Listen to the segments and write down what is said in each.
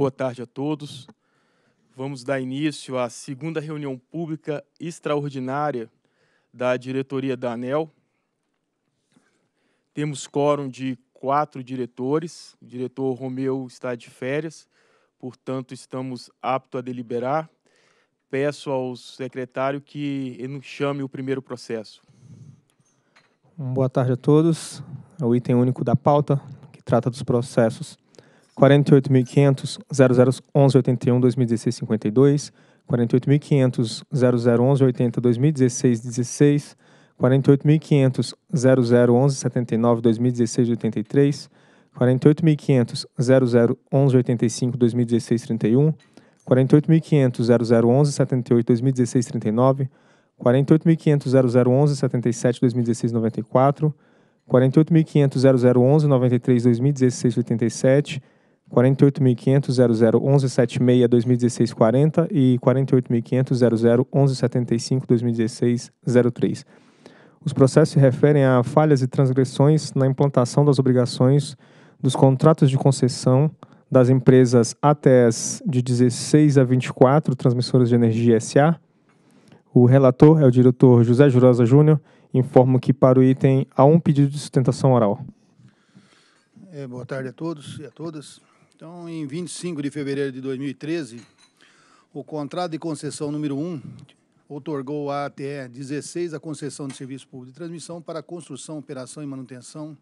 Boa tarde a todos. Vamos dar início à segunda reunião pública extraordinária da diretoria da ANEL. Temos quórum de quatro diretores. O diretor Romeu está de férias, portanto, estamos aptos a deliberar. Peço ao secretário que ele chame o primeiro processo. Boa tarde a todos. É o item único da pauta, que trata dos processos 48.500.0011.81.2016.52, 48.500.0011.80.2016.16, 48.500.0011.79.2016.83, 48.500.0011.85.2016.31, 48.500.0011.78.2016.39, 48.500.0011.77.2016.94, 48.500.0011.93.2016.87, 48.500.001176-2016-40 e 48.500.001175-2016-03. Os processos se referem a falhas e transgressões na implantação das obrigações dos contratos de concessão das empresas ATS de 16 a 24, transmissoras de energia SA. O relator é o diretor José Jurosa Júnior. Informo que para o item há um pedido de sustentação oral. É, boa tarde a todos e a todas. Então, em 25 de fevereiro de 2013, o contrato de concessão número 1 otorgou à ATE 16 a concessão de serviço público de transmissão para construção, operação e manutenção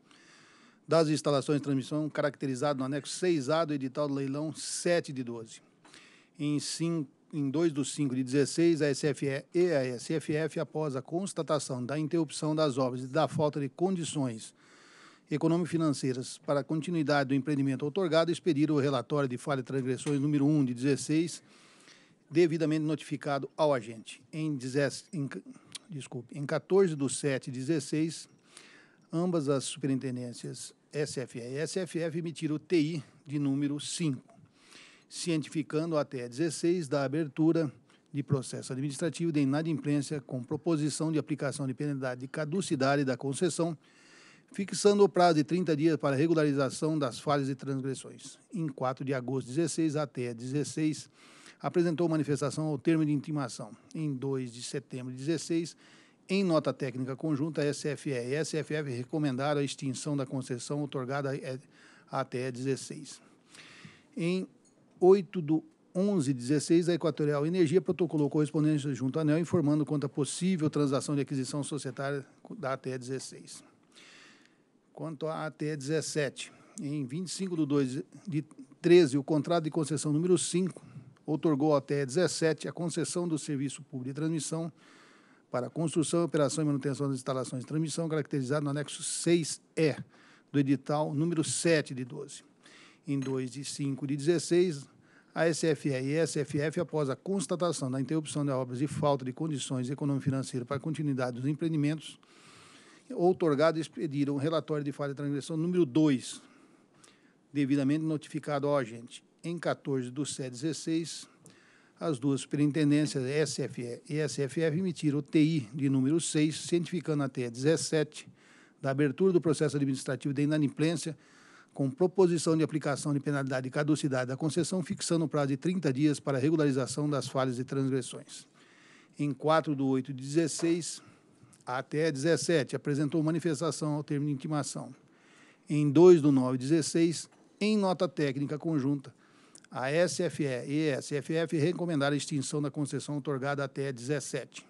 das instalações de transmissão, caracterizado no anexo 6A do edital do leilão 7 de 12. Em, 5, em 2 de 5 de 16, a SFE e a SFF, após a constatação da interrupção das obras e da falta de condições econômico-financeiras para a continuidade do empreendimento otorgado expedir o relatório de falha e transgressões número 1 de 16, devidamente notificado ao agente. Em, em, desculpe, em 14 de 7 de 16, ambas as superintendências SFE e SFF emitiram o TI de número 5, cientificando até 16 da abertura de processo administrativo de inadimplência com proposição de aplicação de penalidade de caducidade da concessão fixando o prazo de 30 dias para regularização das falhas e transgressões. Em 4 de agosto, de 16 até 16, apresentou manifestação ao termo de intimação. Em 2 de setembro de 16, em nota técnica conjunta, a SFE e a SFF recomendaram a extinção da concessão otorgada eh, até 16. Em 8 de 11 de 16, a Equatorial Energia protocolou correspondência junto à ANEL informando quanto à possível transação de aquisição societária da até 16 quanto à AT 17. Em 25 de 2 de 13, o contrato de concessão número 5 outorgou à ATE 17 a concessão do serviço público de transmissão para construção, operação e manutenção das instalações de transmissão, caracterizado no anexo 6E do edital número 7 de 12. Em 2 de 5 de 16, a SFE e a SFF, após a constatação da interrupção de obras e falta de condições econômico financeiras para a continuidade dos empreendimentos, outorgado e expedido um relatório de falha de transgressão número 2, devidamente notificado, ao agente em 14 do CED 16, as duas superintendências, SFE e SFF, emitiram o TI de número 6, cientificando até 17 da abertura do processo administrativo de inadimplência com proposição de aplicação de penalidade de caducidade da concessão, fixando o prazo de 30 dias para regularização das falhas e transgressões. Em 4 do 8 de 16, até 17, apresentou manifestação ao termo de intimação. Em 2 do 9 16, em nota técnica conjunta, a SFE e a SFF recomendaram a extinção da concessão otorgada até 17.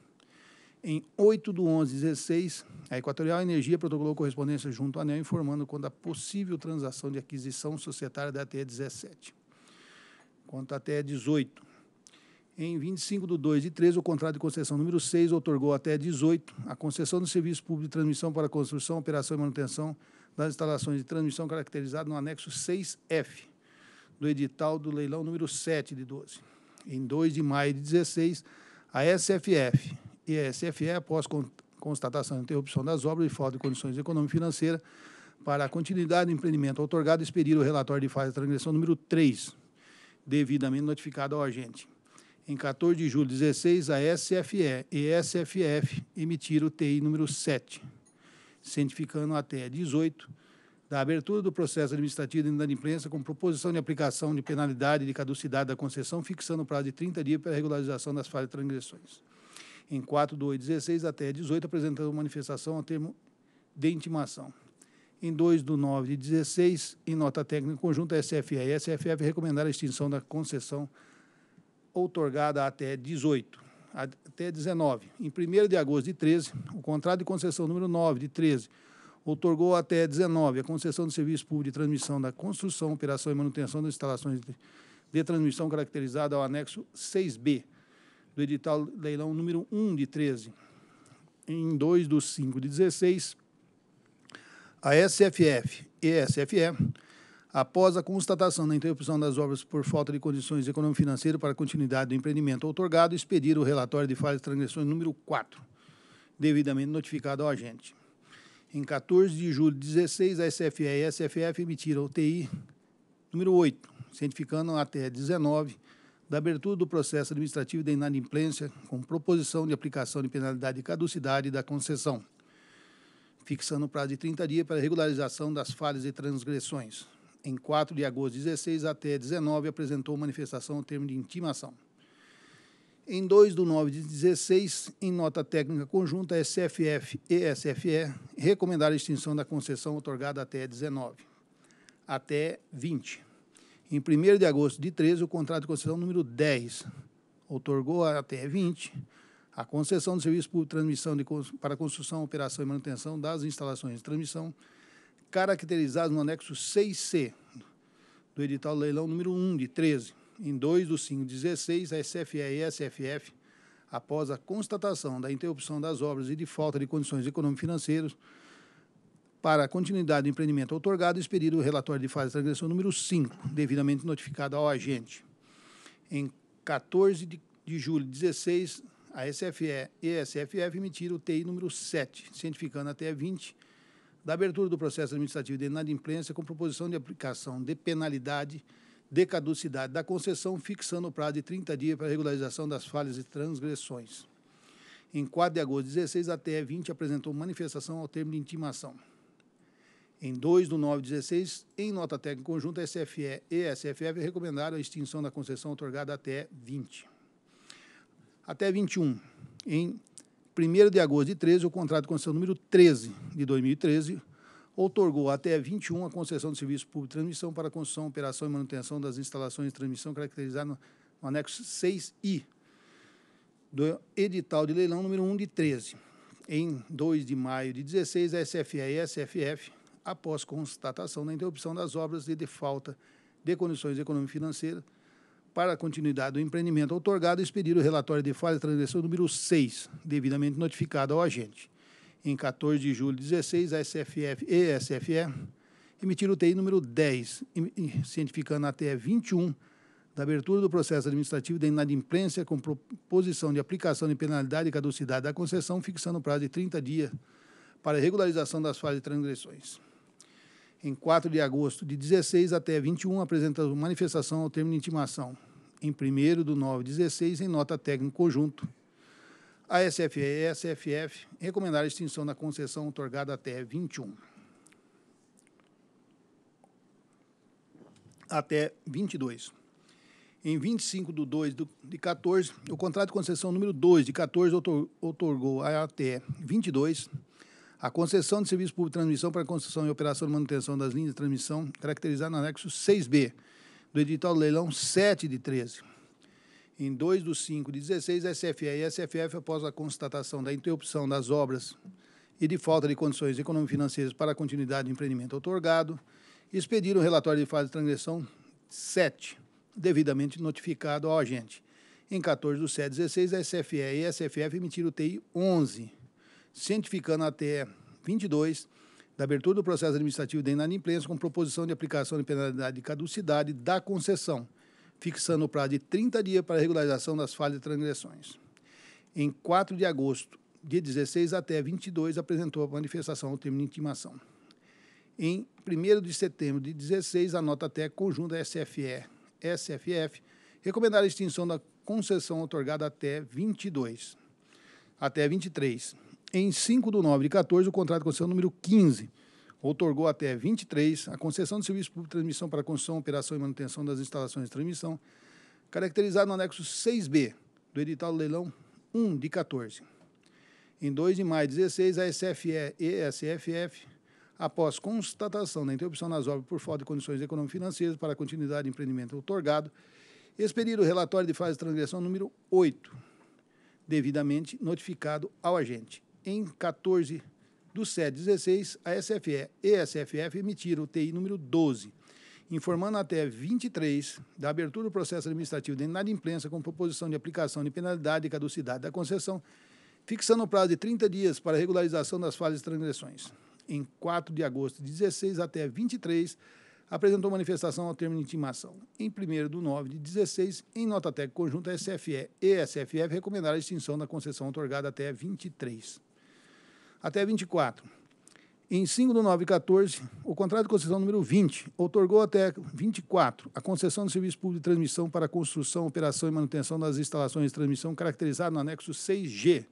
Em 8 do 11 16, a Equatorial Energia protocolou correspondência junto ao ANEL informando quanto à possível transação de aquisição societária da TE 17. Quanto à TE 18, em 25 de 2 de 13, o contrato de concessão número 6 otorgou até 18 a concessão do serviço público de transmissão para construção, operação e manutenção das instalações de transmissão caracterizado no anexo 6F do edital do leilão número 7 de 12. Em 2 de maio de 16, a SFF e a SFE, após constatação de interrupção das obras e falta de condições econômicas e financeiras, para a continuidade do empreendimento otorgado, expediram o relatório de fase de transgressão número 3, devidamente notificado ao agente em 14 de julho de 16, a SFE e SFF emitiram o TI número 7, cientificando até 18 da abertura do processo administrativo de imprensa com proposição de aplicação de penalidade de caducidade da concessão, fixando o prazo de 30 dias para regularização das falhas de transgressões. Em 4 de 8 de 16 até 18, apresentando manifestação ao termo de intimação. Em 2 de 9 de 16, em nota técnica conjunta, SFE e SFF recomendaram a extinção da concessão outorgada até 18, até 19. Em 1 de agosto de 13, o contrato de concessão número 9 de 13 outorgou até 19 a concessão do serviço público de transmissão da construção, operação e manutenção das instalações de, de transmissão caracterizada ao anexo 6B do edital leilão número 1 de 13. Em 2 de 5 de 16, a SFF e SFE após a constatação da interrupção das obras por falta de condições econômico-financeiras para a continuidade do empreendimento otorgado, expedir o relatório de falhas e transgressões número 4, devidamente notificado ao agente. Em 14 de julho de 2016, a SFE e a SFF emitiram o TI número 8, cientificando até 19 da abertura do processo administrativo da inadimplência com proposição de aplicação de penalidade de caducidade da concessão, fixando o prazo de 30 dias para regularização das falhas e transgressões em 4 de agosto de 16 até 19, apresentou manifestação ao termo de intimação. Em 2 de 9 de 16, em nota técnica conjunta, SFF e SFE recomendaram a extinção da concessão otorgada até 19, até 20. Em 1 de agosto de 13, o contrato de concessão número 10 otorgou até 20 a concessão do serviço por transmissão de, para construção, operação e manutenção das instalações de transmissão caracterizados no anexo 6C do edital do leilão número 1 de 13, em 2 do 5 16, a SFE e a SFF, após a constatação da interrupção das obras e de falta de condições econômico-financeiras para a continuidade do empreendimento otorgado, expedido o relatório de fase de transgressão número 5, devidamente notificado ao agente. Em 14 de, de julho de 16, a SFE e a SFF emitiram o TI número 7, cientificando até 20 da abertura do processo administrativo de inadimplência com proposição de aplicação de penalidade de caducidade da concessão, fixando o prazo de 30 dias para regularização das falhas e transgressões. Em 4 de agosto de 16, a TE 20 apresentou manifestação ao termo de intimação. Em 2 de 9 de 16, em nota técnica conjunta, a SFE e a SFF recomendaram a extinção da concessão otorgada até 20. Até 21, em 1 de agosto de 13, o contrato de concessão número 13 de 2013 outorgou até 21 a concessão de serviço público de transmissão para construção, operação e manutenção das instalações de transmissão caracterizadas no, anexo 6I do edital de leilão número 1 de 13. Em 2 de maio de 16, a SFE e a SFF, após constatação da interrupção das obras e de falta de condições econômico-financeiras, para a continuidade do empreendimento otorgado, expedir o relatório de falha de transgressão número 6, devidamente notificado ao agente. Em 14 de julho de 16, a SFF e SFE emitiram o TI número 10, cientificando até 21 da abertura do processo administrativo de inadimplência com proposição de aplicação de penalidade e caducidade da concessão, fixando o prazo de 30 dias para regularização das falhas de transgressões. Em 4 de agosto de 16 até 21, apresenta manifestação ao termo de intimação, em 1 de 9 de 16, em nota técnica conjunto. A SFE e a SFF recomendaram a extinção da concessão otorgada até 21. Até 22 em 25 de 2 de 14, o contrato de concessão número 2 de 14 otorgou à ATE 22 a concessão de serviço público de transmissão para a concessão e operação de manutenção das linhas de transmissão, caracterizada no anexo 6B, do edital do leilão 7 de 13. Em 2 de 5 de 16, a SFE e a SFF, após a constatação da interrupção das obras e de falta de condições econômico-financeiras para a continuidade do empreendimento otorgado, expediram o relatório de fase de transgressão 7, devidamente notificado ao agente. Em 14 do 7 de 16, a SFE e a SFF emitiram o TI 11, cientificando até 22 da abertura do processo administrativo da inadimplência com proposição de aplicação de penalidade de caducidade da concessão, fixando o prazo de 30 dias para regularização das falhas e transgressões. Em 4 de agosto, de 16 até 22, apresentou a manifestação ao termo de intimação. Em 1 de setembro de 16, a nota até conjunta SFE, SFF, recomendará a extinção da concessão otorgada até 22, até 23 em 5 de 9 de 14, o contrato de concessão número 15 otorgou até 23 a concessão de serviço público de transmissão para construção, operação e manutenção das instalações de transmissão, caracterizado no anexo 6B do edital do leilão 1 de 14. Em 2 de maio de 16, a SFE e SFF, após constatação da interrupção nas obras por falta de condições econômico-financeiras para a continuidade de empreendimento otorgado, expediram o relatório de fase de transgressão número 8, devidamente notificado ao agente em 14 do SED 16, a SFE e a SFF emitiram o TI número 12, informando até 23 da abertura do processo administrativo de inadimplência com proposição de aplicação de penalidade e caducidade da concessão, fixando o prazo de 30 dias para regularização das fases de transgressões. Em 4 de agosto de 16 até 23, apresentou manifestação ao termo de intimação. Em 1 de 9 de 16, em nota técnica conjunta, SFE e a SFF recomendaram a extinção da concessão otorgada até 23 até 24. Em 5 de 9 de 14, o contrato de concessão número 20 otorgou até 24 a concessão do serviço público de transmissão para construção, operação e manutenção das instalações de transmissão caracterizado no anexo 6G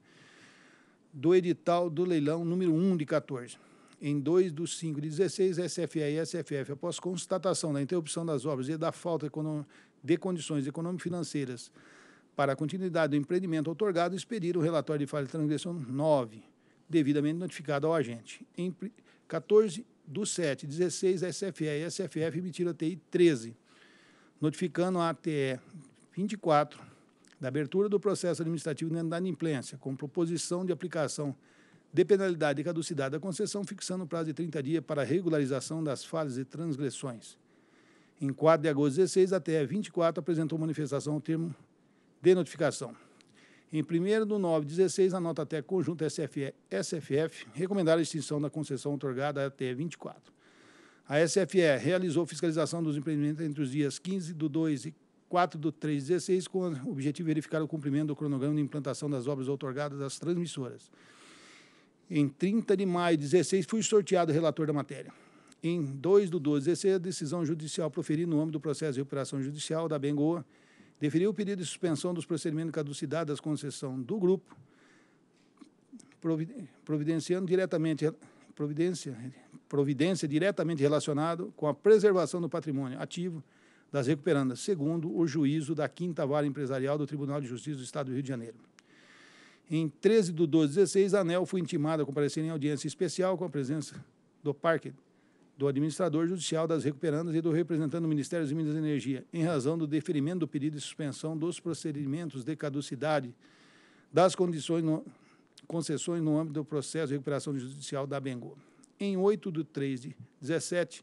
do edital do leilão número 1 de 14 em 2 de 5 de 16, SFE e SFF, após constatação da interrupção das obras e da falta de condições econômico-financeiras para a continuidade do empreendimento otorgado, expediram o relatório de falha de transgressão 9, devidamente notificado ao agente. Em 14 do 7, 16, a SFE e a SFF emitiram a TI 13, notificando a ATE 24 da abertura do processo administrativo dentro da inadimplência, com proposição de aplicação de penalidade e caducidade da concessão, fixando o prazo de 30 dias para regularização das falhas e transgressões. Em 4 de agosto de 16, a TE 24 apresentou manifestação ao termo de notificação. Em 1 de 9, 16, a nota até conjunto SFE, SFF recomendar a extinção da concessão otorgada até 24. A SFE realizou fiscalização dos empreendimentos entre os dias 15 de 2 e 4 de 3 de 16, com o objetivo de verificar o cumprimento do cronograma de implantação das obras otorgadas às transmissoras. Em 30 de maio de 16, fui sorteado relator da matéria. Em 2 de 12 de 16, a decisão judicial proferida no âmbito do processo de recuperação judicial da Bengoa, deferiu o pedido de suspensão dos procedimentos de caducidade das concessões do grupo, providenciando diretamente providência, providência diretamente relacionado com a preservação do patrimônio ativo das recuperandas, segundo o juízo da Quinta Vara Empresarial do Tribunal de Justiça do Estado do Rio de Janeiro. Em 13 de 12 de 16, a ANEL foi intimada a comparecer em audiência especial com a presença do Parque do administrador judicial das recuperandas e do representante do Ministério de Minas e Energia, em razão do deferimento do pedido de suspensão dos procedimentos de caducidade das condições no, concessões no âmbito do processo de recuperação judicial da Bengo. Em 8 de 3 de 17,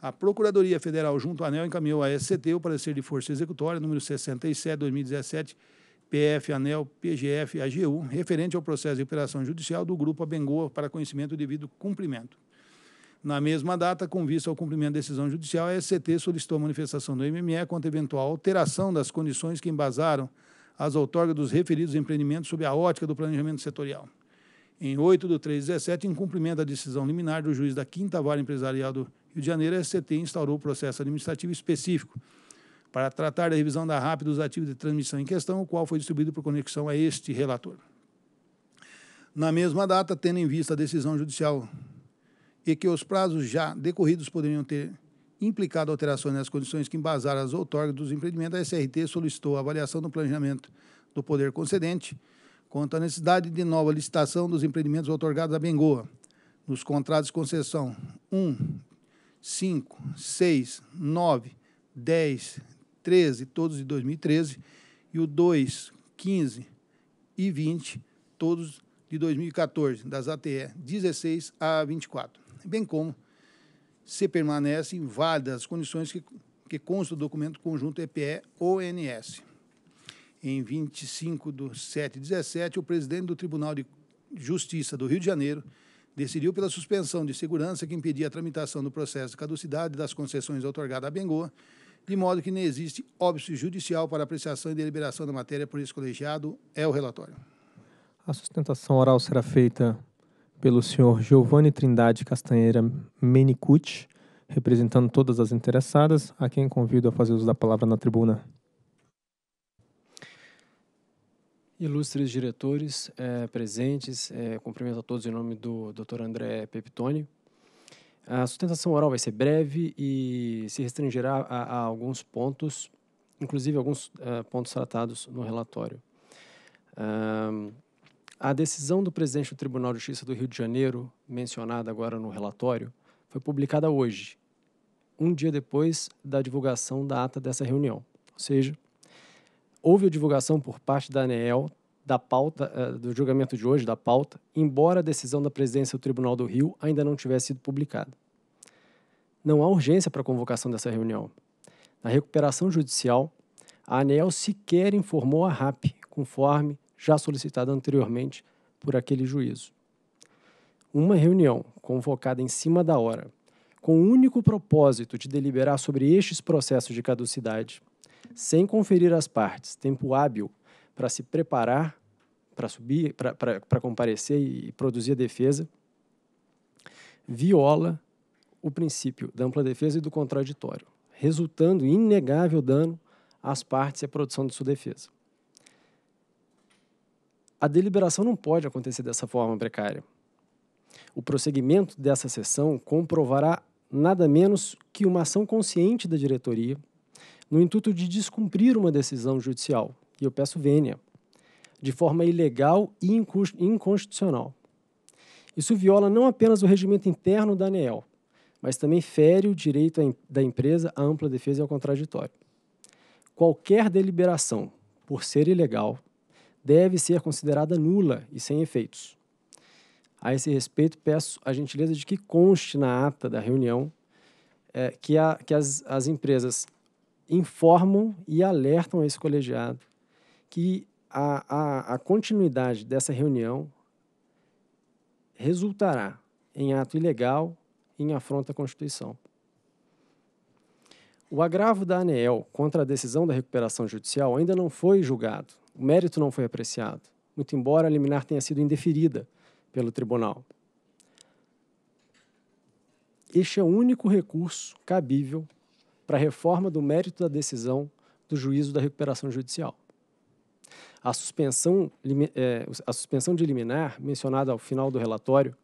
a Procuradoria Federal, junto à ANEL, encaminhou à SCT o parecer de força executória número 67, 2017, PF, ANEL, PGF, AGU, referente ao processo de recuperação judicial do Grupo Abengoa para conhecimento devido cumprimento. Na mesma data, com vista ao cumprimento da decisão judicial, a SCT solicitou a manifestação do MME contra eventual alteração das condições que embasaram as outorgas dos referidos empreendimentos sob a ótica do planejamento setorial. Em 8 de 317, em cumprimento da decisão liminar do juiz da 5 Vara Empresarial do Rio de Janeiro, a SCT instaurou o processo administrativo específico para tratar da revisão da RAP dos ativos de transmissão em questão, o qual foi distribuído por conexão a este relator. Na mesma data, tendo em vista a decisão judicial e que os prazos já decorridos poderiam ter implicado alterações nas condições que embasaram as outorgas dos empreendimentos, a SRT solicitou a avaliação do planejamento do poder concedente quanto à necessidade de nova licitação dos empreendimentos otorgados à Bengoa nos contratos de concessão 1, 5, 6, 9, 10, 13, todos de 2013, e o 2, 15 e 20, todos de 2014, das ATE 16 a 24 bem como se permanecem válidas as condições que, que constam do documento conjunto EPE-ONS. Em 25 de 7 de 17, o presidente do Tribunal de Justiça do Rio de Janeiro decidiu pela suspensão de segurança que impedia a tramitação do processo de caducidade das concessões otorgadas à Bengoa, de modo que não existe óbice judicial para apreciação e deliberação da matéria por esse colegiado, é o relatório. A sustentação oral será feita pelo senhor Giovanni Trindade Castanheira Menicucci, representando todas as interessadas, a quem convido a fazer uso da palavra na tribuna. Ilustres diretores é, presentes, é, cumprimento a todos em nome do Dr. André Peptoni. A sustentação oral vai ser breve e se restringirá a, a alguns pontos, inclusive alguns uh, pontos tratados no relatório. A decisão do presidente do Tribunal de Justiça do Rio de Janeiro, mencionada agora no relatório, foi publicada hoje, um dia depois da divulgação da ata dessa reunião. Ou seja, houve a divulgação por parte da ANEEL da pauta eh, do julgamento de hoje, da pauta, embora a decisão da presidência do Tribunal do Rio ainda não tivesse sido publicada. Não há urgência para a convocação dessa reunião. Na recuperação judicial, a ANEEL sequer informou a RAP, conforme já solicitada anteriormente por aquele juízo. Uma reunião convocada em cima da hora, com o único propósito de deliberar sobre estes processos de caducidade, sem conferir às partes tempo hábil para se preparar para subir, para comparecer e produzir a defesa, viola o princípio da ampla defesa e do contraditório, resultando em inegável dano às partes e à produção de sua defesa. A deliberação não pode acontecer dessa forma precária. O prosseguimento dessa sessão comprovará nada menos que uma ação consciente da diretoria no intuito de descumprir uma decisão judicial, e eu peço vênia, de forma ilegal e inconstitucional. Isso viola não apenas o regimento interno da ANEEL, mas também fere o direito da empresa à ampla defesa e ao contraditório. Qualquer deliberação, por ser ilegal, deve ser considerada nula e sem efeitos. A esse respeito, peço a gentileza de que conste na ata da reunião é, que, a, que as, as empresas informam e alertam esse colegiado que a, a, a continuidade dessa reunião resultará em ato ilegal e em afronta à Constituição. O agravo da ANEEL contra a decisão da recuperação judicial ainda não foi julgado o mérito não foi apreciado, muito embora a liminar tenha sido indeferida pelo tribunal. Este é o único recurso cabível para a reforma do mérito da decisão do juízo da recuperação judicial. A suspensão, é, a suspensão de liminar, mencionada ao final do relatório,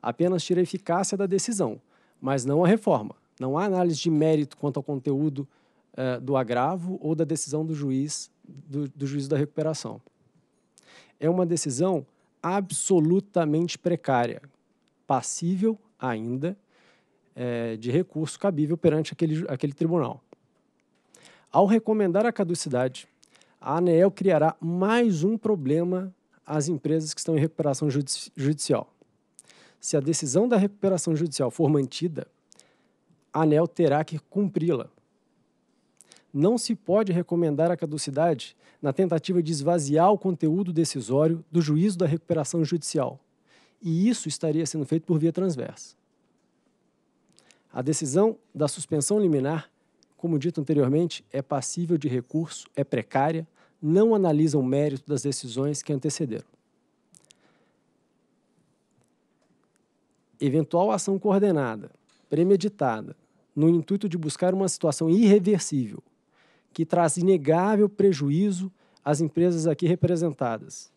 apenas tira a eficácia da decisão, mas não a reforma. Não há análise de mérito quanto ao conteúdo é, do agravo ou da decisão do juiz do, do juízo da recuperação. É uma decisão absolutamente precária, passível ainda é, de recurso cabível perante aquele, aquele tribunal. Ao recomendar a caducidade, a ANEEL criará mais um problema às empresas que estão em recuperação judici judicial. Se a decisão da recuperação judicial for mantida, a ANEL terá que cumpri-la, não se pode recomendar a caducidade na tentativa de esvaziar o conteúdo decisório do juízo da recuperação judicial, e isso estaria sendo feito por via transversa. A decisão da suspensão liminar, como dito anteriormente, é passível de recurso, é precária, não analisa o mérito das decisões que antecederam. Eventual ação coordenada, premeditada, no intuito de buscar uma situação irreversível que traz inegável prejuízo às empresas aqui representadas.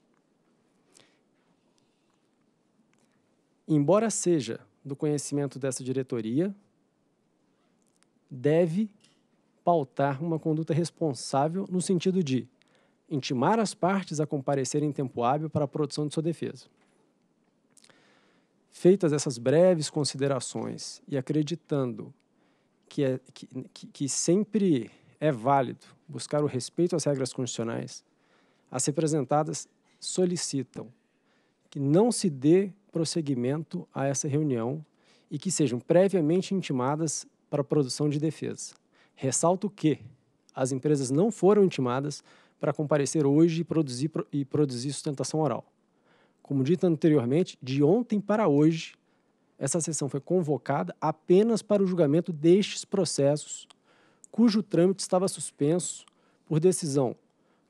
Embora seja do conhecimento dessa diretoria, deve pautar uma conduta responsável no sentido de intimar as partes a comparecerem em tempo hábil para a produção de sua defesa. Feitas essas breves considerações e acreditando que, é, que, que sempre é válido buscar o respeito às regras constitucionais, as representadas solicitam que não se dê prosseguimento a essa reunião e que sejam previamente intimadas para a produção de defesa. Ressalto que as empresas não foram intimadas para comparecer hoje e produzir, e produzir sustentação oral. Como dito anteriormente, de ontem para hoje, essa sessão foi convocada apenas para o julgamento destes processos cujo trâmite estava suspenso por decisão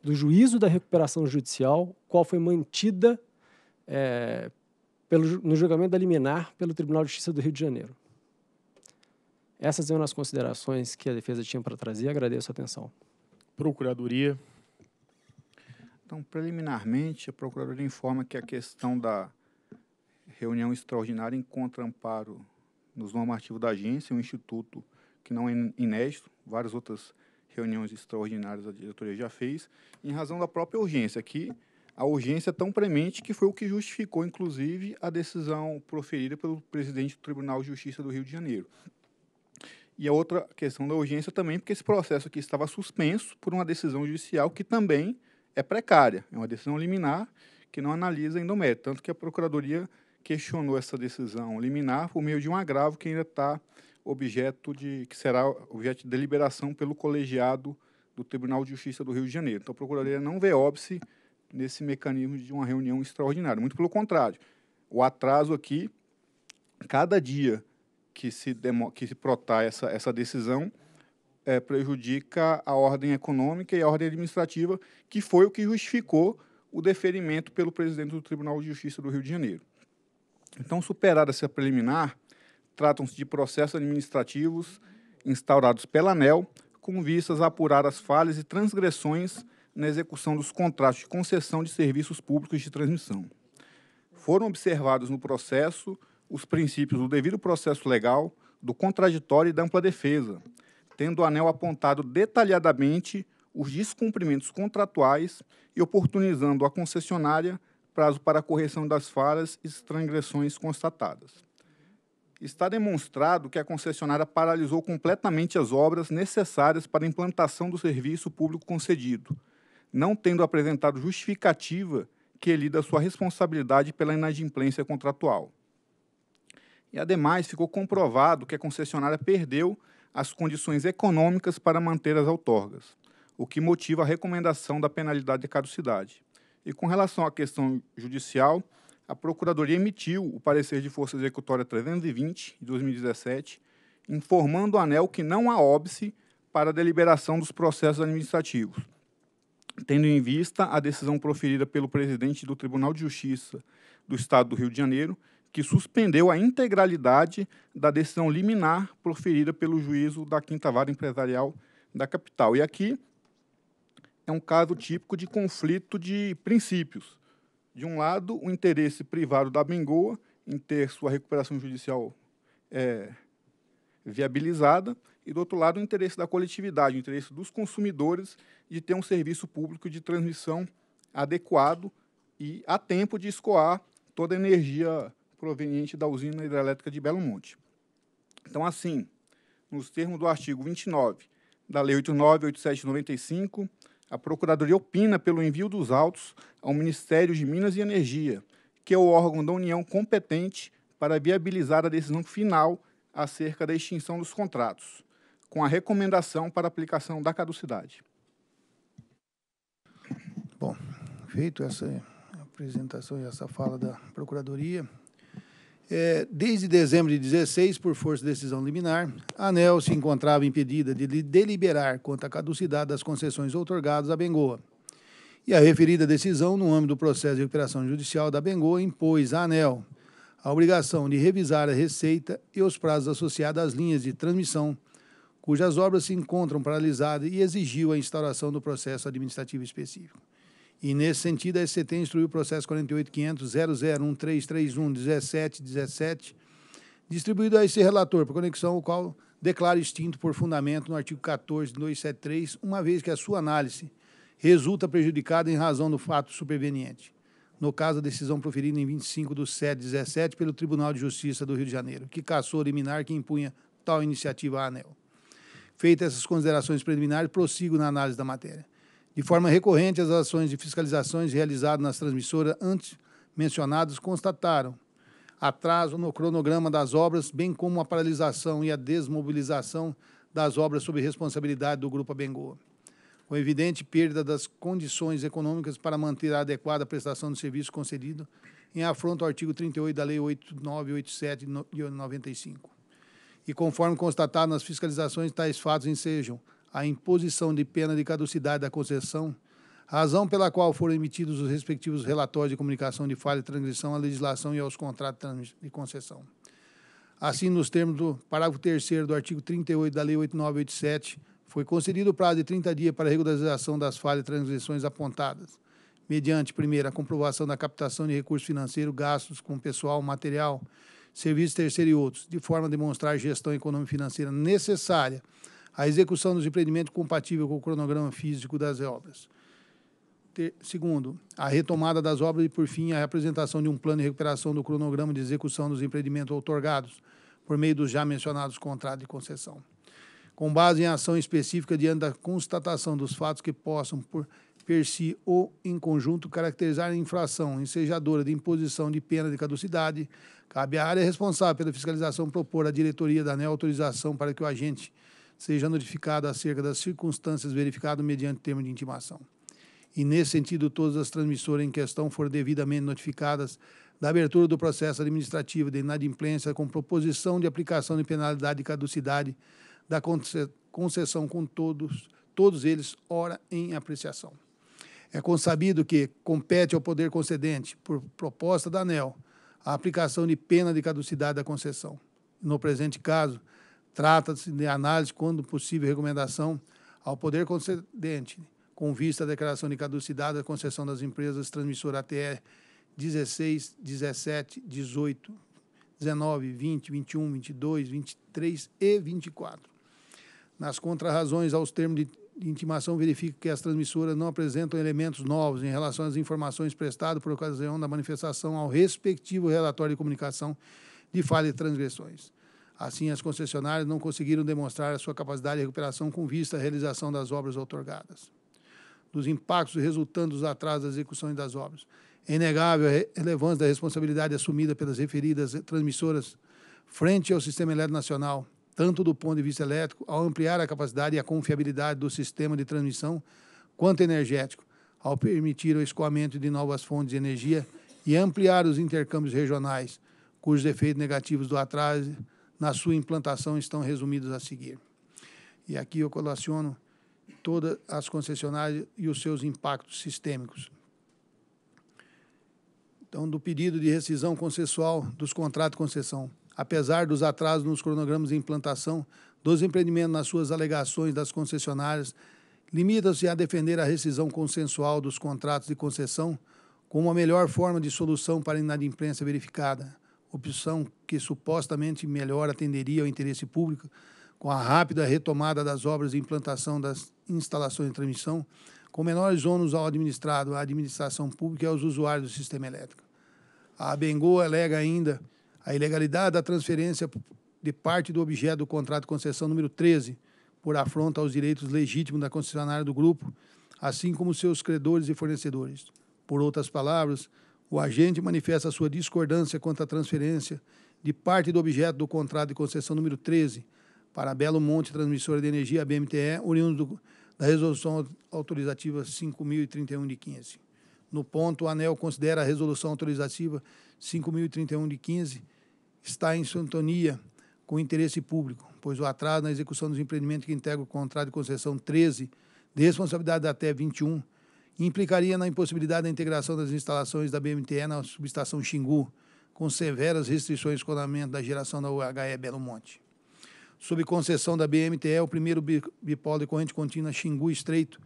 do juízo da recuperação judicial, qual foi mantida é, pelo, no julgamento da liminar pelo Tribunal de Justiça do Rio de Janeiro. Essas eram as considerações que a defesa tinha para trazer. Agradeço a atenção. Procuradoria. Então, preliminarmente, a Procuradoria informa que a questão da reunião extraordinária encontra amparo nos normativos da agência, o Instituto que não é inédito, várias outras reuniões extraordinárias a diretoria já fez, em razão da própria urgência, que a urgência é tão premente que foi o que justificou, inclusive, a decisão proferida pelo presidente do Tribunal de Justiça do Rio de Janeiro. E a outra questão da urgência também, porque esse processo aqui estava suspenso por uma decisão judicial que também é precária, é uma decisão liminar que não analisa ainda o mérito, tanto que a Procuradoria questionou essa decisão liminar por meio de um agravo que ainda está objeto de que será objeto de deliberação pelo colegiado do Tribunal de Justiça do Rio de Janeiro. Então, a Procuradoria não vê óbice nesse mecanismo de uma reunião extraordinária. Muito pelo contrário, o atraso aqui, cada dia que se, demo, que se protar essa, essa decisão, é, prejudica a ordem econômica e a ordem administrativa, que foi o que justificou o deferimento pelo presidente do Tribunal de Justiça do Rio de Janeiro. Então, superada essa preliminar, Tratam-se de processos administrativos instaurados pela ANEL com vistas a apurar as falhas e transgressões na execução dos contratos de concessão de serviços públicos de transmissão. Foram observados no processo os princípios do devido processo legal, do contraditório e da ampla defesa, tendo o ANEL apontado detalhadamente os descumprimentos contratuais e oportunizando à concessionária prazo para a correção das falhas e transgressões constatadas está demonstrado que a concessionária paralisou completamente as obras necessárias para a implantação do serviço público concedido, não tendo apresentado justificativa que lida sua responsabilidade pela inadimplência contratual. E, ademais, ficou comprovado que a concessionária perdeu as condições econômicas para manter as outorgas, o que motiva a recomendação da penalidade de caducidade. E com relação à questão judicial, a Procuradoria emitiu o parecer de força executória 320 de 2017, informando o ANEL que não há óbice para a deliberação dos processos administrativos, tendo em vista a decisão proferida pelo presidente do Tribunal de Justiça do Estado do Rio de Janeiro, que suspendeu a integralidade da decisão liminar proferida pelo juízo da Quinta Vara Empresarial da capital. E aqui é um caso típico de conflito de princípios de um lado, o interesse privado da Bengoa em ter sua recuperação judicial é, viabilizada, e, do outro lado, o interesse da coletividade, o interesse dos consumidores de ter um serviço público de transmissão adequado e a tempo de escoar toda a energia proveniente da usina hidrelétrica de Belo Monte. Então, assim, nos termos do artigo 29 da Lei 89.8795, a Procuradoria opina pelo envio dos autos ao Ministério de Minas e Energia, que é o órgão da União competente para viabilizar a decisão final acerca da extinção dos contratos, com a recomendação para aplicação da caducidade. Bom, feito essa apresentação e essa fala da Procuradoria, é, desde dezembro de 16, por força de decisão liminar, a ANEL se encontrava impedida de deliberar quanto à caducidade das concessões otorgadas à Bengoa. E a referida decisão, no âmbito do processo de recuperação judicial da Bengoa, impôs à ANEL a obrigação de revisar a receita e os prazos associados às linhas de transmissão, cujas obras se encontram paralisadas, e exigiu a instauração do processo administrativo específico. E nesse sentido, a SCT instruiu o processo 48.500.001.331.17.17, distribuído a esse relator, por conexão, o qual declara extinto por fundamento no artigo 14 273, uma vez que a sua análise resulta prejudicada em razão do fato superveniente. No caso, a decisão proferida em 25 de 7 de 17 pelo Tribunal de Justiça do Rio de Janeiro, que caçou liminar que impunha tal iniciativa à ANEL. Feitas essas considerações preliminares, prossigo na análise da matéria de forma recorrente, as ações de fiscalizações realizadas nas transmissoras antes mencionadas constataram atraso no cronograma das obras, bem como a paralisação e a desmobilização das obras sob responsabilidade do Grupo Abengoa. Com evidente perda das condições econômicas para manter a adequada prestação do serviço concedido, em afronta ao artigo 38 da Lei 8987 de 95. E conforme constatado nas fiscalizações, tais fatos ensejam a imposição de pena de caducidade da concessão, razão pela qual foram emitidos os respectivos relatórios de comunicação de falha e transgressão à legislação e aos contratos de concessão. Assim, nos termos do parágrafo 3 do artigo 38 da Lei 8987, foi concedido o prazo de 30 dias para a regularização das falhas e transgressões apontadas, mediante, primeiro, a comprovação da captação de recursos financeiros, gastos com pessoal, material, serviços terceiros e outros, de forma a demonstrar gestão econômica e financeira necessária a execução dos empreendimentos compatível com o cronograma físico das obras. Ter, segundo, a retomada das obras e, por fim, a apresentação de um plano de recuperação do cronograma de execução dos empreendimentos otorgados por meio dos já mencionados contratos de concessão. Com base em ação específica diante da constatação dos fatos que possam, por per si ou em conjunto, caracterizar a infração ensejadora de imposição de pena de caducidade, cabe à área responsável pela fiscalização propor à diretoria da ANEL né autorização para que o agente seja notificado acerca das circunstâncias verificadas mediante termo de intimação. E nesse sentido, todas as transmissoras em questão foram devidamente notificadas da abertura do processo administrativo de inadimplência com proposição de aplicação de penalidade de caducidade da concessão com todos, todos eles, ora em apreciação. É consabido que compete ao poder concedente, por proposta da ANEL, a aplicação de pena de caducidade da concessão. No presente caso, Trata-se de análise, quando possível, recomendação ao poder concedente, com vista à declaração de caducidade da concessão das empresas transmissoras ATE 16, 17, 18, 19, 20, 21, 22, 23 e 24. Nas contrarrazões aos termos de intimação, verifica que as transmissoras não apresentam elementos novos em relação às informações prestadas por ocasião da manifestação ao respectivo relatório de comunicação de falha e transgressões. Assim, as concessionárias não conseguiram demonstrar a sua capacidade de recuperação com vista à realização das obras otorgadas. Dos impactos resultantes dos atrasos da execução das obras. É inegável a relevância da responsabilidade assumida pelas referidas transmissoras frente ao sistema elétrico nacional, tanto do ponto de vista elétrico, ao ampliar a capacidade e a confiabilidade do sistema de transmissão, quanto energético, ao permitir o escoamento de novas fontes de energia e ampliar os intercâmbios regionais, cujos efeitos negativos do atraso na sua implantação estão resumidos a seguir. E aqui eu colaciono todas as concessionárias e os seus impactos sistêmicos. Então, do pedido de rescisão consensual dos contratos de concessão, apesar dos atrasos nos cronogramas de implantação dos empreendimentos nas suas alegações das concessionárias, limita-se a defender a rescisão consensual dos contratos de concessão como a melhor forma de solução para a inadimplência verificada, opção que supostamente melhor atenderia ao interesse público, com a rápida retomada das obras de implantação das instalações de transmissão, com menores ônus ao administrado, à administração pública e aos usuários do sistema elétrico. A Abengoa alega ainda a ilegalidade da transferência de parte do objeto do contrato de concessão número 13, por afronta aos direitos legítimos da concessionária do grupo, assim como seus credores e fornecedores. Por outras palavras, o agente manifesta sua discordância quanto à transferência de parte do objeto do contrato de concessão número 13 para Belo Monte Transmissora de Energia, BMTE, oriundo do, da Resolução Autorizativa 5031 de 15. No ponto, o ANEL considera a Resolução Autorizativa 5031 de 15 está em sintonia com o interesse público, pois o atraso na execução dos empreendimentos que integra o contrato de concessão 13 de responsabilidade da TE 21 implicaria na impossibilidade da integração das instalações da BMTE na subestação Xingu, com severas restrições de escoamento da geração da UHE Belo Monte. Sob concessão da BMTE, é o primeiro bipolo de corrente contínua Xingu Estreito,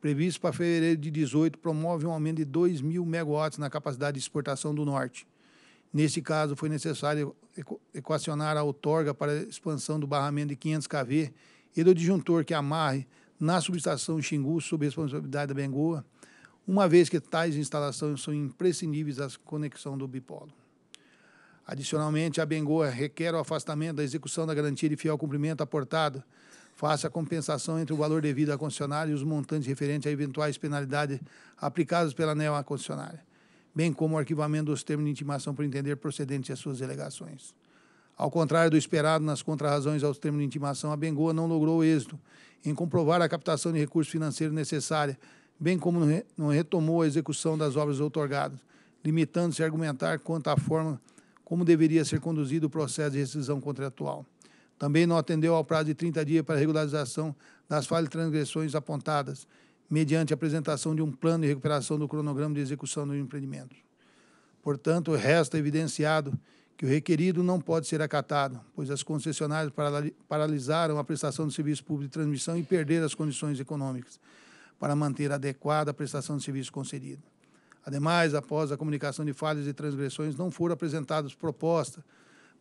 previsto para fevereiro de 18, promove um aumento de 2 mil megawatts na capacidade de exportação do norte. Nesse caso, foi necessário equacionar a outorga para a expansão do barramento de 500 kV e do disjuntor que amarre na subestação Xingu, sob responsabilidade da Bengoa, uma vez que tais instalações são imprescindíveis à conexão do bipolo. Adicionalmente, a Bengoa requer o afastamento da execução da garantia de fiel cumprimento aportada, face à compensação entre o valor devido à concessionária e os montantes referentes a eventuais penalidades aplicadas pela ANEL à concessionária, bem como o arquivamento dos termos de intimação por entender procedentes as suas alegações. Ao contrário do esperado nas contrarrazões aos termos de intimação, a Bengoa não logrou êxito em comprovar a captação de recursos financeiros necessária bem como não retomou a execução das obras outorgadas, limitando-se a argumentar quanto à forma como deveria ser conduzido o processo de rescisão contratual. Também não atendeu ao prazo de 30 dias para regularização das falhas e transgressões apontadas, mediante a apresentação de um plano de recuperação do cronograma de execução do empreendimento. Portanto, resta evidenciado que o requerido não pode ser acatado, pois as concessionárias paralisaram a prestação do serviço público de transmissão e perderam as condições econômicas para manter adequada a prestação de serviço concedida. Ademais, após a comunicação de falhas e transgressões, não foram apresentadas propostas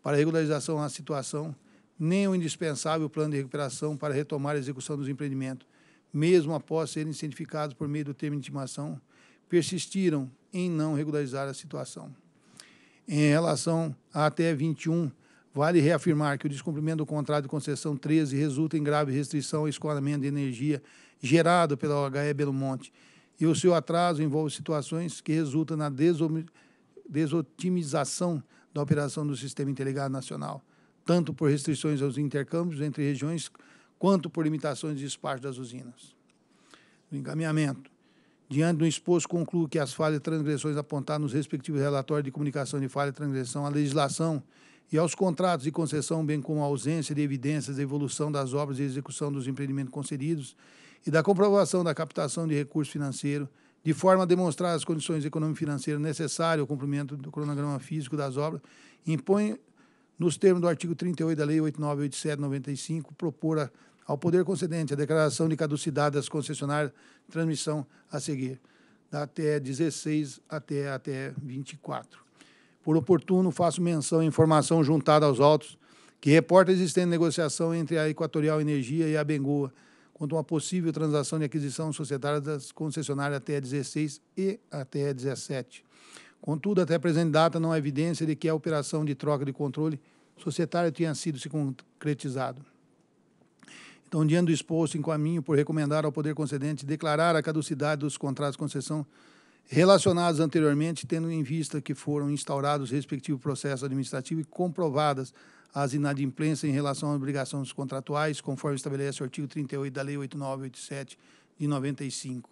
para regularização à situação, nem o indispensável plano de recuperação para retomar a execução dos empreendimentos, mesmo após serem cientificados por meio do termo de intimação, persistiram em não regularizar a situação. Em relação a até 21, vale reafirmar que o descumprimento do contrato de concessão 13 resulta em grave restrição ao escoamento de energia gerado pela OHE Belo Monte. E o seu atraso envolve situações que resultam na desotimização da operação do Sistema Interligado Nacional, tanto por restrições aos intercâmbios entre regiões, quanto por limitações de espaço das usinas. No encaminhamento. Diante do exposto, concluo que as falhas e transgressões apontadas nos respectivos relatórios de comunicação de falha e transgressão à legislação e aos contratos de concessão, bem como a ausência de evidências da evolução das obras e execução dos empreendimentos concedidos e da comprovação da captação de recurso financeiro, de forma a demonstrar as condições econômico-financeiras necessárias ao cumprimento do cronograma físico das obras, impõe, nos termos do artigo 38 da Lei 8987-95, propor a, ao Poder Concedente a declaração de caducidade das concessionárias de transmissão a seguir, da até 16 até, até 24. Por oportuno, faço menção à informação juntada aos autos que reporta a existente negociação entre a Equatorial Energia e a Bengoa, quanto a uma possível transação de aquisição societária das concessionárias até 16 e até 17. Contudo, até a presente data, não há evidência de que a operação de troca de controle societário tenha sido se concretizado. Então, diante do exposto, encaminho por recomendar ao Poder Concedente declarar a caducidade dos contratos de concessão relacionados anteriormente, tendo em vista que foram instaurados respectivos processos administrativos e comprovadas as inadimplências em relação às obrigações contratuais, conforme estabelece o artigo 38 da Lei 8987 de 95.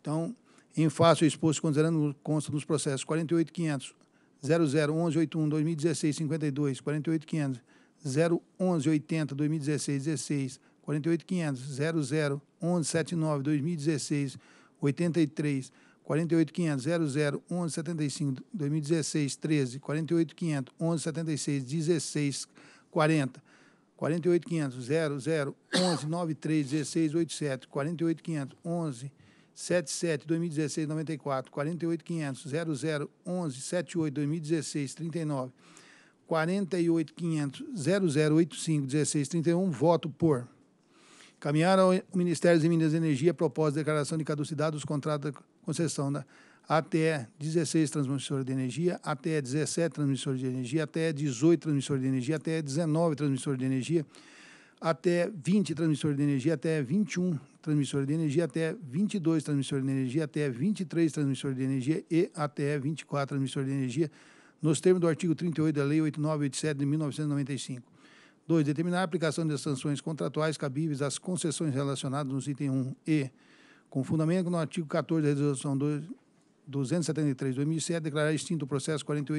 Então, em face o exposto considerando consta nos processos 48500 001181 2016 52 48500 01180 2016 16 48500 001179 2016 83 48500 1175 2016 13 48500 1176 voto por caminhar ao Ministério das Minas e Energia a propósito de declaração de caducidade dos contratos concessão da né? até 16 transmissores de energia, até 17 transmissores de energia, até 18 transmissores de energia, até 19 transmissores de energia, até 20 transmissores de energia, até 21 transmissores de energia, até 22 transmissores de energia, até 23 transmissores de energia e até 24 transmissores de energia, nos termos do artigo 38 da Lei 8987 de 1995. 2. Determinar a aplicação das sanções contratuais cabíveis às concessões relacionadas nos itens 1 e com fundamento no artigo 14 da Resolução 273 de 2007, declarar extinto o processo 2017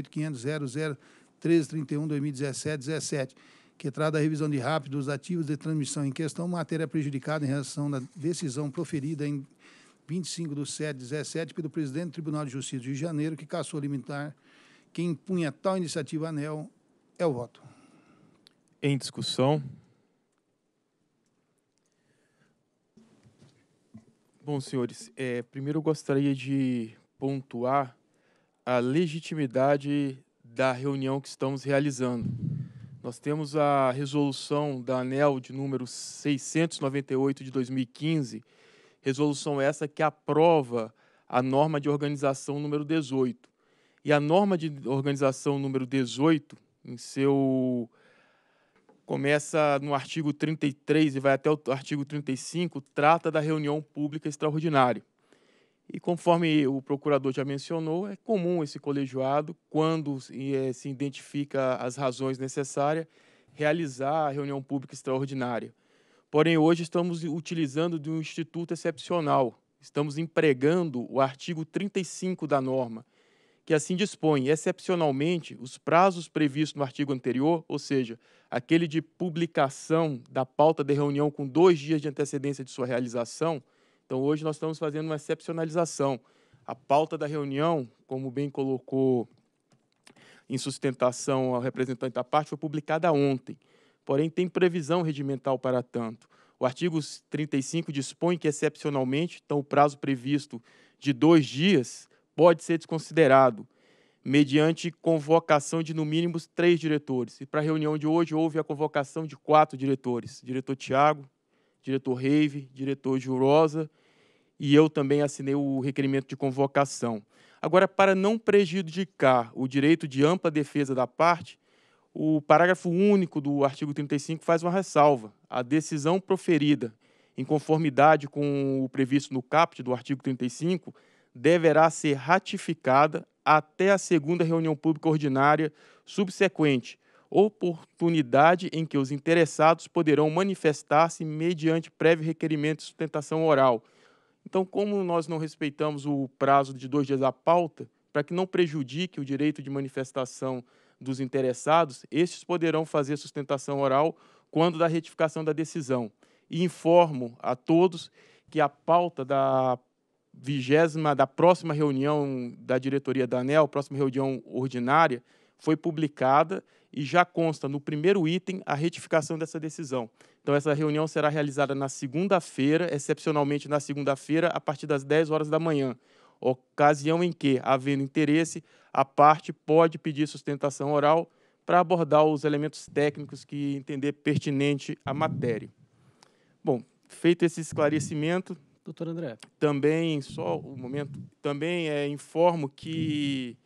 17 que trata da revisão de rápido dos ativos de transmissão em questão, matéria prejudicada em relação da decisão proferida em 25 de setembro de 17 pelo presidente do Tribunal de Justiça de Janeiro, que caçou limitar quem impunha tal iniciativa anel, é o voto. Em discussão, Bom, senhores, é, primeiro eu gostaria de pontuar a legitimidade da reunião que estamos realizando. Nós temos a resolução da ANEL de número 698 de 2015, resolução essa que aprova a norma de organização número 18. E a norma de organização número 18, em seu começa no artigo 33 e vai até o artigo 35, trata da reunião pública extraordinária. E conforme o procurador já mencionou, é comum esse colegiado, quando é, se identifica as razões necessárias, realizar a reunião pública extraordinária. Porém, hoje estamos utilizando de um instituto excepcional. Estamos empregando o artigo 35 da norma, que assim dispõe, excepcionalmente, os prazos previstos no artigo anterior, ou seja, aquele de publicação da pauta de reunião com dois dias de antecedência de sua realização. Então, hoje nós estamos fazendo uma excepcionalização. A pauta da reunião, como bem colocou em sustentação ao representante da parte, foi publicada ontem. Porém, tem previsão regimental para tanto. O artigo 35 dispõe que, excepcionalmente, então o prazo previsto de dois dias pode ser desconsiderado, mediante convocação de no mínimo três diretores. E para a reunião de hoje houve a convocação de quatro diretores: diretor Tiago, diretor Reive, diretor Jurosa, e eu também assinei o requerimento de convocação. Agora, para não prejudicar o direito de ampla defesa da parte, o parágrafo único do artigo 35 faz uma ressalva. A decisão proferida em conformidade com o previsto no caput do artigo 35 deverá ser ratificada até a segunda reunião pública ordinária subsequente, oportunidade em que os interessados poderão manifestar-se mediante prévio requerimento de sustentação oral. Então, como nós não respeitamos o prazo de dois dias à pauta, para que não prejudique o direito de manifestação dos interessados, estes poderão fazer sustentação oral quando da retificação da decisão. E informo a todos que a pauta da vigésima da próxima reunião da diretoria da ANEL, próxima reunião ordinária, foi publicada e já consta no primeiro item a retificação dessa decisão. Então, essa reunião será realizada na segunda-feira, excepcionalmente na segunda-feira, a partir das 10 horas da manhã, ocasião em que, havendo interesse, a parte pode pedir sustentação oral para abordar os elementos técnicos que entender pertinente à matéria. Bom, feito esse esclarecimento, doutor André? Também, só um momento, também é, informo que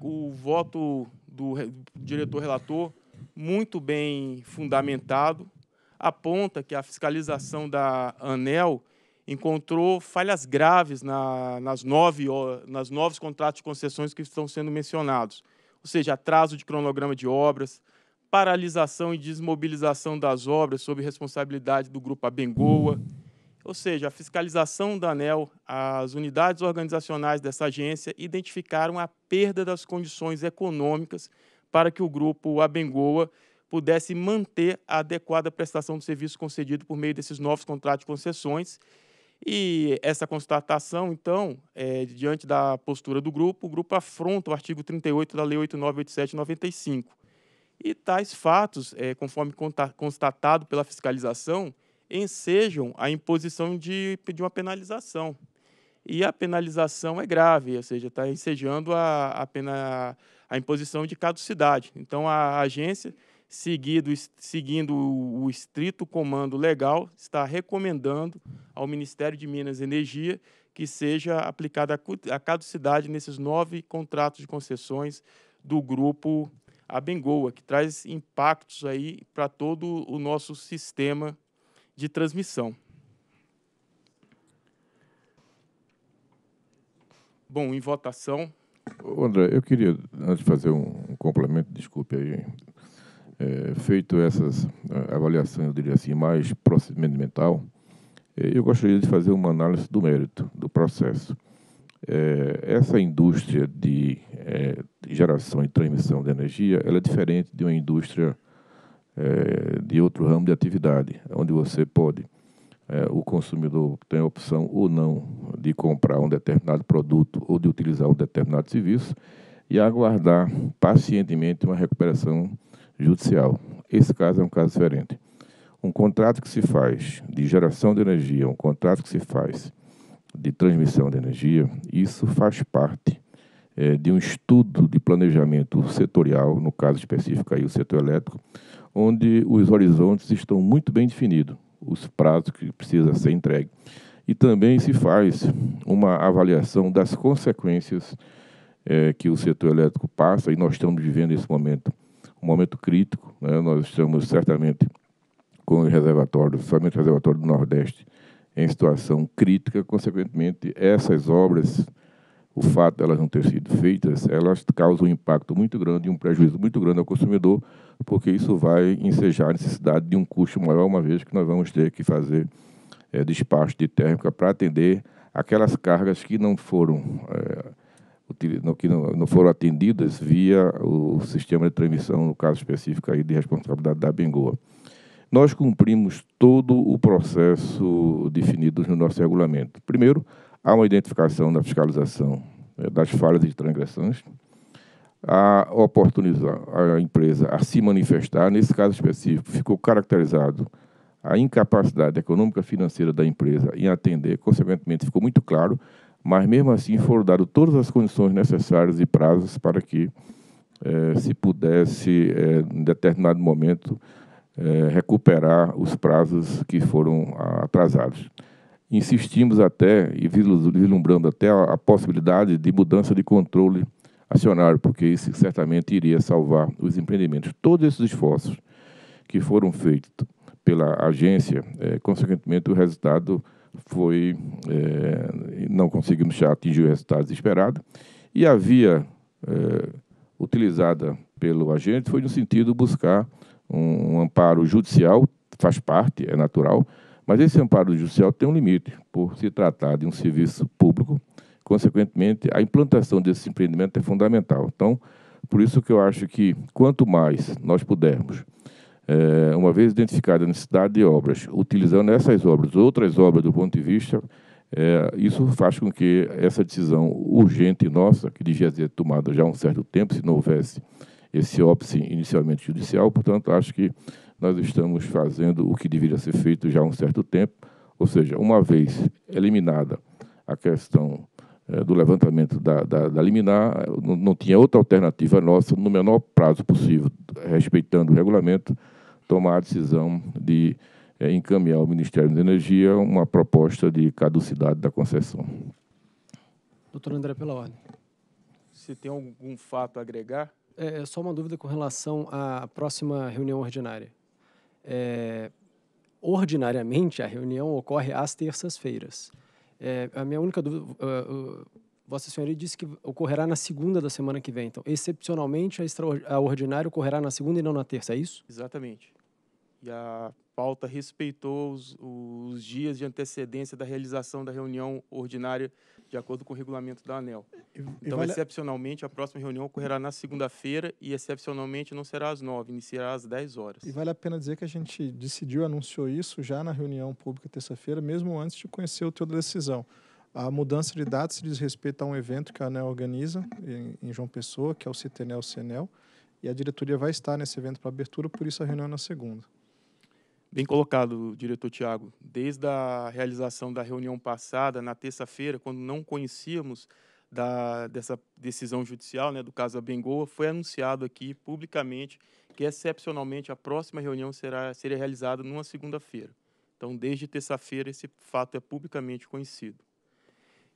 o voto do diretor relator, muito bem fundamentado, aponta que a fiscalização da ANEL encontrou falhas graves na, nas nove nas novos contratos de concessões que estão sendo mencionados, ou seja, atraso de cronograma de obras, paralisação e desmobilização das obras sob responsabilidade do Grupo Abengoa. Ou seja, a fiscalização da ANEL, as unidades organizacionais dessa agência identificaram a perda das condições econômicas para que o Grupo Abengoa pudesse manter a adequada prestação do serviço concedido por meio desses novos contratos de concessões. E essa constatação, então, é, diante da postura do grupo, o grupo afronta o artigo 38 da Lei 8987-95, e tais fatos, é, conforme constatado pela fiscalização, ensejam a imposição de, de uma penalização. E a penalização é grave, ou seja, está ensejando a, a, pena, a imposição de caducidade. Então, a agência, seguido, seguindo o estrito comando legal, está recomendando ao Ministério de Minas e Energia que seja aplicada a caducidade nesses nove contratos de concessões do grupo a bengoa, que traz impactos aí para todo o nosso sistema de transmissão. Bom, em votação. André, eu queria, antes de fazer um, complemento, desculpe aí, é, feito essas é, avaliações, eu diria assim, mais procedimental, é, eu gostaria de fazer uma análise do mérito do processo. É, essa indústria de, é, geração e transmissão de energia ela é diferente de uma indústria é, de outro ramo de atividade, onde você pode, é, o consumidor tem a opção ou não de comprar um determinado produto ou de utilizar um determinado serviço e aguardar pacientemente uma recuperação judicial. Esse caso é um caso diferente. Um contrato que se faz de geração de energia, um contrato que se faz de transmissão de energia, isso faz parte é, de um estudo de planejamento setorial, no caso específico aí o setor elétrico, onde os horizontes estão muito bem definidos, os prazos que precisa ser entregue. E também se faz uma avaliação das consequências é, que o setor elétrico passa, e nós estamos vivendo esse momento, um momento crítico, né? nós estamos certamente com o reservatório, somente o reservatório do Nordeste, em situação crítica, consequentemente, essas obras, o fato de elas não terem sido feitas, elas causam um impacto muito grande e um prejuízo muito grande ao consumidor, porque isso vai ensejar a necessidade de um custo maior, uma vez que nós vamos ter que fazer é, despacho de térmica para atender aquelas cargas que não foram é, que não, não foram atendidas via o sistema de transmissão, no caso específico aí de responsabilidade da Bengoa nós cumprimos todo o processo definido no nosso regulamento. Primeiro, há uma identificação da fiscalização eh, das falhas e transgressões, a oportunizar a empresa a se manifestar. Nesse caso específico, ficou caracterizado a incapacidade econômica financeira da empresa em atender, consequentemente, ficou muito claro, mas mesmo assim foram dadas todas as condições necessárias e prazos para que eh, se pudesse, eh, em determinado momento, é, recuperar os prazos que foram atrasados. Insistimos até e vislumbrando até a, possibilidade de mudança de controle acionário, porque isso certamente iria salvar os empreendimentos. Todos esses esforços que foram feitos pela agência, é, consequentemente o resultado foi é, não conseguimos já atingir o resultado esperado e a via é, utilizada pelo agente foi no sentido buscar um, um amparo judicial, faz parte, é natural, mas esse amparo judicial tem um limite, por se tratar de um serviço público, consequentemente, a implantação desse empreendimento é fundamental. Então, por isso que eu acho que quanto mais nós pudermos, é, uma vez identificada a necessidade de obras, utilizando essas obras, outras obras do ponto de vista, é, isso faz com que essa decisão urgente nossa, que devia ser tomada já há um certo tempo, se não houvesse esse óbice inicialmente judicial, portanto, acho que nós estamos fazendo o que deveria ser feito já há um certo tempo, ou seja, uma vez eliminada a questão eh, do levantamento da, da, da liminar, não, não, tinha outra alternativa nossa, no menor prazo possível, respeitando o regulamento, tomar a decisão de eh, encaminhar ao Ministério da Energia uma proposta de caducidade da concessão. Doutor André, pela ordem. Se tem algum fato a agregar? É, é, só uma dúvida com relação à próxima reunião ordinária. É, ordinariamente, a reunião ocorre às terças-feiras. É, a minha única dúvida. Uh, uh, Vossa Senhoria disse que ocorrerá na segunda da semana que vem. Então, excepcionalmente, a, extra, a ordinária ocorrerá na segunda e não na terça, é isso? Exatamente. E a pauta respeitou os, os, dias de antecedência da realização da reunião ordinária de acordo com o regulamento da ANEL. então, vale... excepcionalmente, a próxima reunião ocorrerá na segunda-feira e, excepcionalmente, não será às nove, iniciará às dez horas. E vale a pena dizer que a gente decidiu, anunciou isso já na reunião pública terça-feira, mesmo antes de conhecer o teu da decisão. A mudança de data se diz respeito a um evento que a ANEL organiza em, João Pessoa, que é o ctnel cenel e a diretoria vai estar nesse evento para abertura, por isso a reunião é na segunda. Bem colocado, diretor Tiago. Desde a realização da reunião passada, na terça-feira, quando não conhecíamos da, dessa decisão judicial, né, do caso Abengoa, foi anunciado aqui publicamente que, excepcionalmente, a próxima reunião será, seria realizada numa segunda-feira. Então, desde terça-feira, esse fato é publicamente conhecido.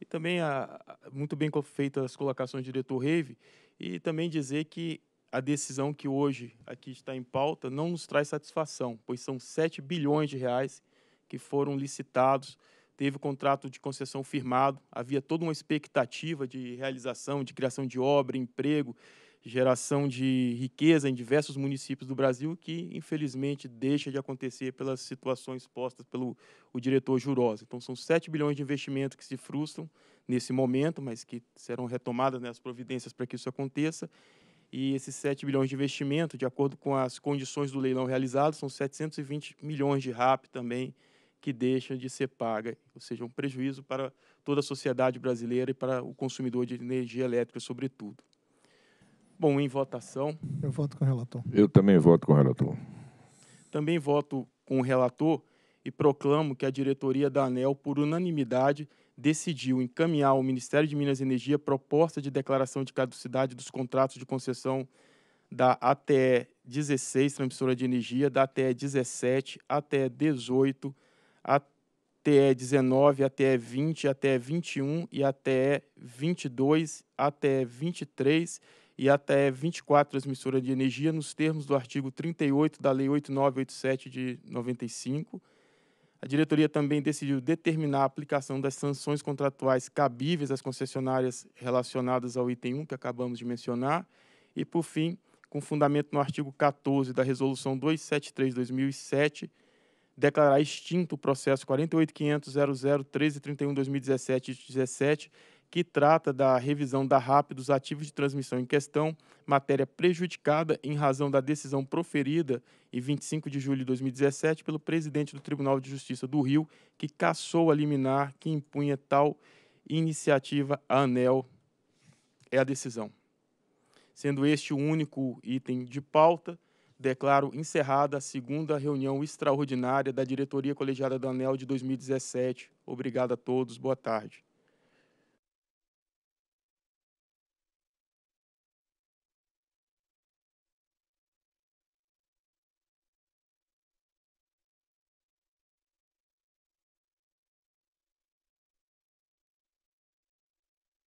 E também, a, muito bem feitas as colocações do diretor Reive, e também dizer que a decisão que hoje aqui está em pauta não nos traz satisfação, pois são 7 bilhões de reais que foram licitados, teve o contrato de concessão firmado, havia toda uma expectativa de realização, de criação de obra, emprego, geração de riqueza em diversos municípios do Brasil, que infelizmente deixa de acontecer pelas situações postas pelo o diretor Jurosa. Então, são 7 bilhões de investimento que se frustram nesse momento, mas que serão retomadas né, as providências para que isso aconteça, e esses 7 bilhões de investimento, de acordo com as condições do leilão realizado, são 720 milhões de RAP também que deixam de ser paga, ou seja, um prejuízo para toda a sociedade brasileira e para o consumidor de energia elétrica, sobretudo. Bom, em votação. Eu voto com o relator. Eu também voto com o relator. Também voto com o relator e proclamo que a diretoria da ANEL, por unanimidade, decidiu encaminhar ao Ministério de Minas e Energia proposta de declaração de caducidade dos contratos de concessão da ATE 16, transmissora de energia, da ATE 17, ATE 18, ATE 19, ATE 20, ATE 21 e ATE 22, ATE 23 e ATE 24, transmissora de energia, nos termos do artigo 38 da Lei 8987 de 95 a diretoria também decidiu determinar a aplicação das sanções contratuais cabíveis às concessionárias relacionadas ao item 1 que acabamos de mencionar. E, por fim, com fundamento no artigo 14 da Resolução 273-2007, declarar extinto o processo 485000013312017 00 2017 que trata da revisão da RAP dos ativos de transmissão em questão, matéria prejudicada em razão da decisão proferida em 25 de julho de 2017 pelo presidente do Tribunal de Justiça do Rio, que cassou a liminar que impunha tal iniciativa à ANEL. É a decisão. Sendo este o único item de pauta, declaro encerrada a segunda reunião extraordinária da Diretoria Colegiada da ANEL de 2017. Obrigado a todos. Boa tarde.